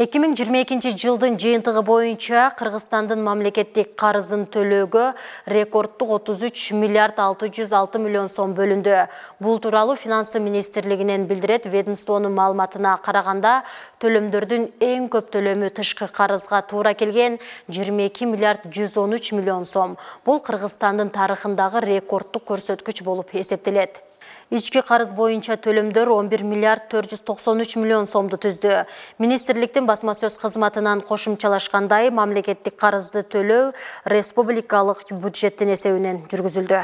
2022 жылдың жиынтығы бойынша Кыргызстандын мамлекеттик қарызын төлөөгө рекордтық 33 миллиард 606 миллион сом бөлінді. Бұл туралы финансы министрлигинен білдірет ведомствонун маалыматына қарағанда төлөмдөрдүн эң көп төлөмү тышкы қарызға туура келген 22 миллиард 113 миллион сом. Бұл Кыргызстандын тарыхындагы рекордтық көрсеткіш болып эсептелет. ички карыз боюнча төлөмдөр он бир миллиард төрт жүз токсон үч миллион сомду түздү министрликтин басма сөз кызматынан кошумчалашкандай мамлекеттик карызды төлөө республикалык бюджеттин эсебинен жүргүзүлдү